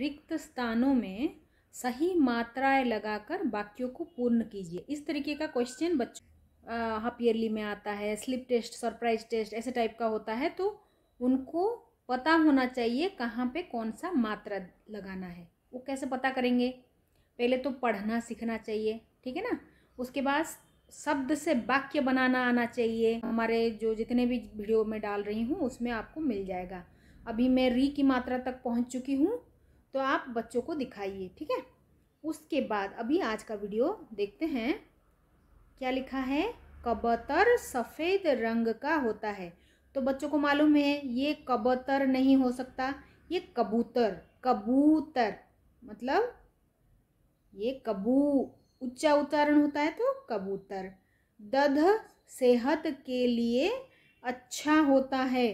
रिक्त स्थानों में सही मात्राएं लगाकर वाक्यों को पूर्ण कीजिए इस तरीके का क्वेश्चन बच्चों हाफ ईयरली में आता है स्लिप टेस्ट सरप्राइज टेस्ट ऐसे टाइप का होता है तो उनको पता होना चाहिए कहाँ पे कौन सा मात्रा लगाना है वो कैसे पता करेंगे पहले तो पढ़ना सीखना चाहिए ठीक है ना उसके बाद शब्द से वाक्य बनाना आना चाहिए हमारे जो जितने भी वीडियो में डाल रही हूँ उसमें आपको मिल जाएगा अभी मैं री की मात्रा तक पहुँच चुकी हूँ तो आप बच्चों को दिखाइए ठीक है उसके बाद अभी आज का वीडियो देखते हैं क्या लिखा है कबूतर सफ़ेद रंग का होता है तो बच्चों को मालूम है ये कबतर नहीं हो सकता ये कबूतर कबूतर मतलब ये कबू उच्चा उच्चारण होता है तो कबूतर दध सेहत के लिए अच्छा होता है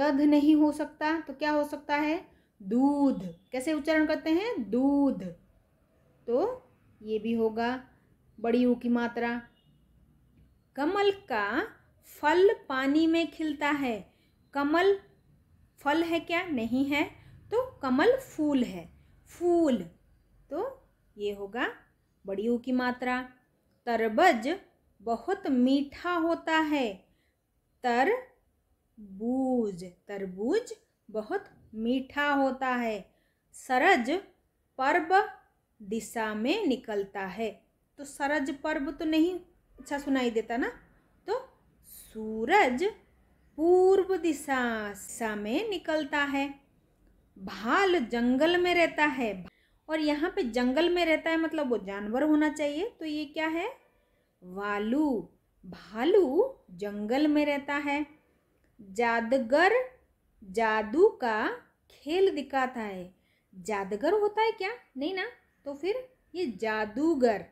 दध नहीं हो सकता तो क्या हो सकता है दूध कैसे उच्चारण करते हैं दूध तो ये भी होगा बड़ी ऊ की मात्रा कमल का फल पानी में खिलता है कमल फल है क्या नहीं है तो कमल फूल है फूल तो ये होगा बड़ी ऊ की मात्रा तरबज बहुत मीठा होता है तरबूज तरबूज बहुत मीठा होता है सरज पर्व दिशा में निकलता है तो सरज पर्व तो नहीं अच्छा सुनाई देता ना तो सूरज पूर्व दिशा दिशा में निकलता है भाल जंगल में रहता है और यहाँ पे जंगल में रहता है मतलब वो जानवर होना चाहिए तो ये क्या है वालू भालू जंगल में रहता है जादगर जादू का खेल दिखाता है जादूगर होता है क्या नहीं ना तो फिर ये जादूगर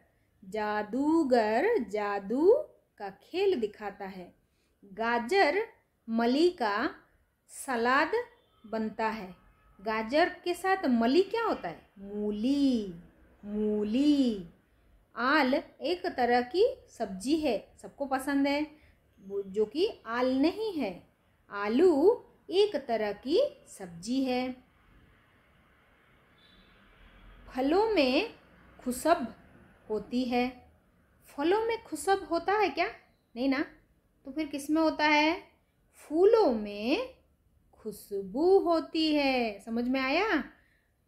जादूगर जादू का खेल दिखाता है गाजर मली का सलाद बनता है गाजर के साथ मली क्या होता है मूली मूली आल एक तरह की सब्जी है सबको पसंद है जो कि आल नहीं है आलू एक तरह की सब्जी है फलों में खुशब होती है फलों में खुशब होता है क्या नहीं ना तो फिर किस में होता है फूलों में खुशबू होती है समझ में आया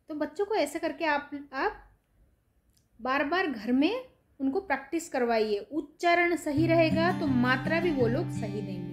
तो बच्चों को ऐसे करके आप आप बार बार घर में उनको प्रैक्टिस करवाइए उच्चारण सही रहेगा तो मात्रा भी वो लोग सही देंगे